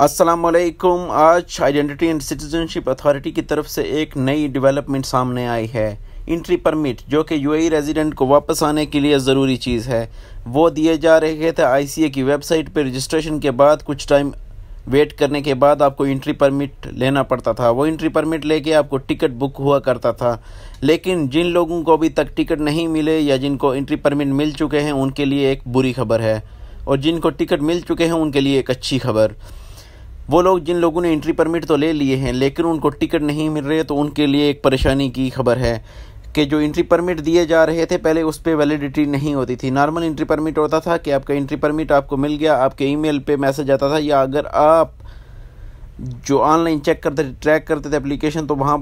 असलकुम आज identity and citizenship authority की तरफ से एक नई डेवलपमेंट सामने आई है इंट्री परमिट जो कि यूएई रेजिडेंट को वापस आने के लिए ज़रूरी चीज़ है वो दिए जा रहे थे आईसीए की वेबसाइट पर रजिस्ट्रेशन के बाद कुछ टाइम वेट करने के बाद आपको इंट्री परमिट लेना पड़ता था वो इंट्री परमिट लेके आपको टिकट बुक हुआ करता था लेकिन जिन लोगों को अभी तक टिकट नहीं मिले या जिनको इंट्री परमिट मिल चुके हैं उनके लिए एक बुरी खबर है और जिनको टिकट मिल चुके हैं उनके लिए एक अच्छी खबर वो लोग जिन लोगों ने एंट्री परमिट तो ले लिए हैं लेकिन उनको टिकट नहीं मिल रहे तो उनके लिए एक परेशानी की खबर है कि जो एंट्री परमिट दिए जा रहे थे पहले उस पर वैलिडिटी नहीं होती थी नॉर्मल एंट्री परमिट होता था कि आपका एंट्री परमिट आपको मिल गया आपके ईमेल पे मैसेज आता था या अगर आप जो ऑनलाइन चेक करते थे ट्रैक करते थे एप्लीकेशन तो वहाँ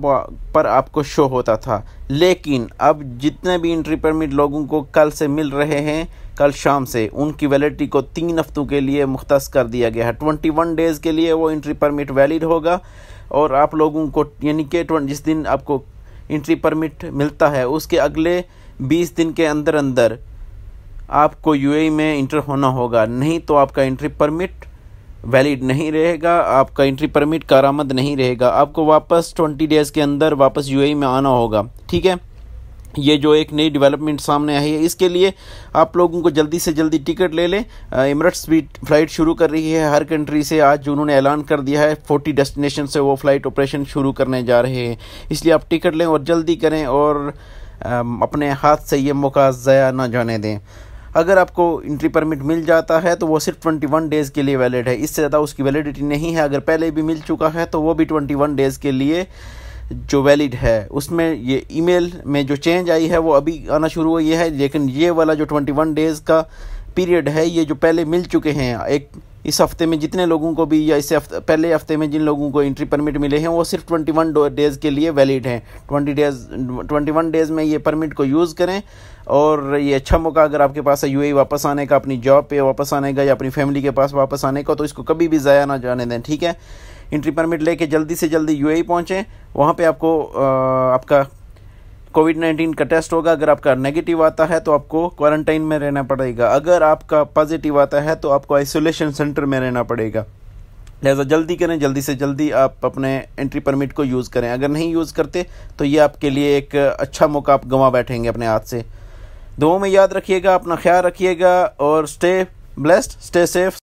पर आपको शो होता था लेकिन अब जितने भी इंट्री परमिट लोगों को कल से मिल रहे हैं कल शाम से उनकी वैलिडिटी को तीन हफ्तों के लिए मुख्त कर दिया गया है ट्वेंटी वन डेज़ के लिए वो इंट्री परमिट वैलिड होगा और आप लोगों को यानी कि जिस दिन आपको इंट्री परमिट मिलता है उसके अगले बीस दिन के अंदर अंदर आपको यूएई e में इंटर होना होगा नहीं तो आपका इंट्री परमिट वैलिड नहीं रहेगा आपका एंट्री परमिट कार आमद नहीं रहेगा आपको वापस ट्वेंटी डेज़ के अंदर वापस यू e में आना होगा ठीक है ये जो एक नई डेवलपमेंट सामने आई है इसके लिए आप लोगों को जल्दी से जल्दी टिकट ले लें इमरट्स भी फ्लाइट शुरू कर रही है हर कंट्री से आज उन्होंने ऐलान कर दिया है फोर्टी डेस्टिनेशन से वो फ्लाइट ऑपरेशन शुरू करने जा रहे हैं इसलिए आप टिकट लें और जल्दी करें और अपने हाथ से ये मौका ज़ाया ना जाने दें अगर आपको इंट्री परमिट मिल जाता है तो वो सिर्फ ट्वेंटी वन डेज़ के लिए वैलिड है इससे ज़्यादा उसकी वैलिडिटी नहीं है अगर पहले भी मिल चुका है तो वो भी ट्वेंटी वन डेज़ के लिए जो वैलिड है उसमें ये ईमेल में जो चेंज आई है वो अभी आना शुरू हुई है लेकिन ये वाला जो ट्वेंटी वन डेज़ का पीरियड है ये जो पहले मिल चुके हैं एक इस हफ्ते में जितने लोगों को भी या इस हफ्ते, पहले हफ्ते में जिन लोगों को एंट्री परमिट मिले हैं वो सिर्फ 21 डेज़ के लिए वैलिड हैं 20 डेज 21 डेज़ में ये परमिट को यूज़ करें और ये अच्छा मौका अगर आपके पास है यू e वापस आने का अपनी जॉब पे वापस आने का या अपनी फैमिली के पास वापस आने का तो इसको कभी भी ज़ाया ना जाने दें ठीक है इंट्री परमिट लेके जल्दी से जल्दी यू ए e पहुँचें वहाँ पर आपको आ, आपका कोविड नाइन्टीन का टेस्ट होगा अगर आपका नेगेटिव आता है तो आपको क्वारंटाइन में रहना पड़ेगा अगर आपका पॉजिटिव आता है तो आपको आइसोलेशन सेंटर में रहना पड़ेगा लिहाजा जल्दी करें जल्दी से जल्दी आप अपने एंट्री परमिट को यूज़ करें अगर नहीं यूज़ करते तो ये आपके लिए एक अच्छा मौका आप गंवा बैठेंगे अपने हाथ से दो में याद रखिएगा अपना ख्याल रखिएगा और स्टे ब्लेस्ड स्टे सेफ